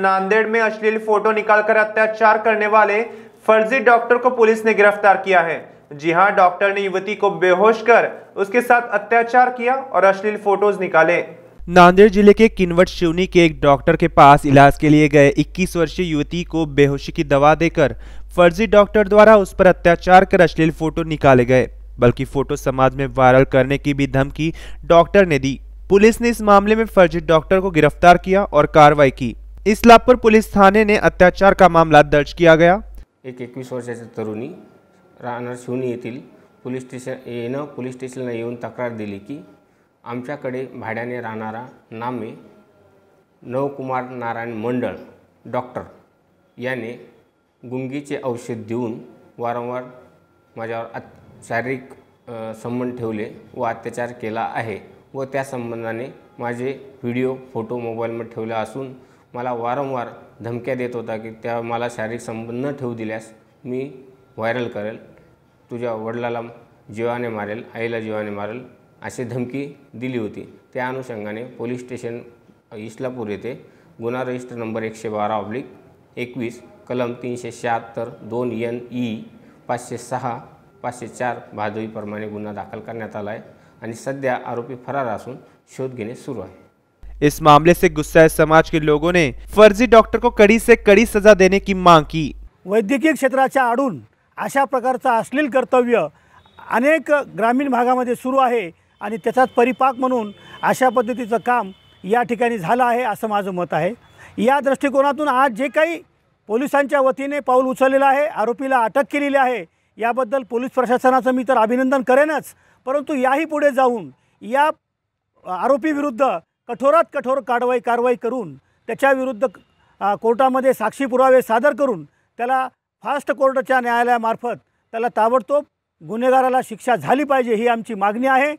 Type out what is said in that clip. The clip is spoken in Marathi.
नांदेड़ में अश्लील फोटो निकालकर अत्याचार करने वाले फर्जी डॉक्टर को पुलिस ने गिरफ्तार किया है जी हां डॉक्टर ने युवती को बेहोश कर उसके साथ अत्याचार किया और अश्लील फोटोज निकाले नांदेड़ जिले के किनवट शिवनी के एक डॉक्टर के पास इलाज के लिए गए 21 वर्षीय युवती को बेहोशी की दवा देकर फर्जी डॉक्टर द्वारा उस पर अत्याचार कर अश्लील फोटो निकाले गए बल्कि फोटो समाज में वायरल करने की भी धमकी डॉक्टर ने दी पुलिस ने इस मामले में फर्जी डॉक्टर को गिरफ्तार किया और कार्रवाई की इस्लामपूर पुलिस थाने ने अत्याचार का मामला दर्ज किया गया एक एकवीस वर्षाच्या तरुणी राहणार शिवनी येथील पोलीस स्टेशन येणं पोलीस स्टेशनला येऊन तक्रार दिली की आमच्याकडे भाड्याने राहणारा नामे नवकुमार नारायण मंडळ डॉक्टर याने गुंगीचे औषध देऊन वारंवार माझ्यावर अत शारीरिक संबंध ठेवले व अत्याचार केला आहे व त्या संबंधाने माझे व्हिडिओ फोटो मोबाईलमध्ये ठेवला असून मला वारंवार धमक्या देत होता की त्या मला शारीरिक संबंध न ठेवू दिल्यास मी व्हायरल करेल तुझ्या वडिलाला जीवाने मारेल आईला जीवाने मारेल अशी धमकी दिली होती त्या अनुषंगाने पोलीस स्टेशन इस्लापूर येथे गुन्हा रजिस्टर नंबर एकशे बारा ऑब्लिक एकवीस कलम तीनशे शहात्तर दोन यन ई e, पाचशे सहा पाचशे चार भादवीप्रमाणे गुन्हा दाखल करण्यात आला आहे आणि सध्या आरोपी फरार असून शोध घेणे सुरू आहे इस मामले से गुस्सा समाज के लोगों ने फर्जी डॉक्टर को कडी से कडी सजा देने की मांग की वैद्यकीय क्षेत्राच्या आडून अशा प्रकारचं अश्लील कर्तव्य अनेक ग्रामीण भागामध्ये सुरू आहे आणि त्याचाच परिपाक म्हणून अशा पद्धतीचं काम या ठिकाणी झालं आहे असं माझं मत आहे या दृष्टिकोनातून आज जे काही पोलिसांच्या वतीने पाऊल उचललेलं आहे आरोपीला अटक केलेली आहे याबद्दल पोलीस प्रशासनाचं मी तर अभिनंदन करेनच परंतु याही पुढे जाऊन या आरोपीविरुद्ध कठोरात कठोर कारवाई कारवाई करून त्याच्याविरुद्ध कोर्टामध्ये साक्षी पुरावे सादर करून त्याला फास्ट कोर्टच्या न्यायालयामार्फत त्याला ताबडतोब गुन्हेगाराला शिक्षा झाली पाहिजे ही आमची मागणी आहे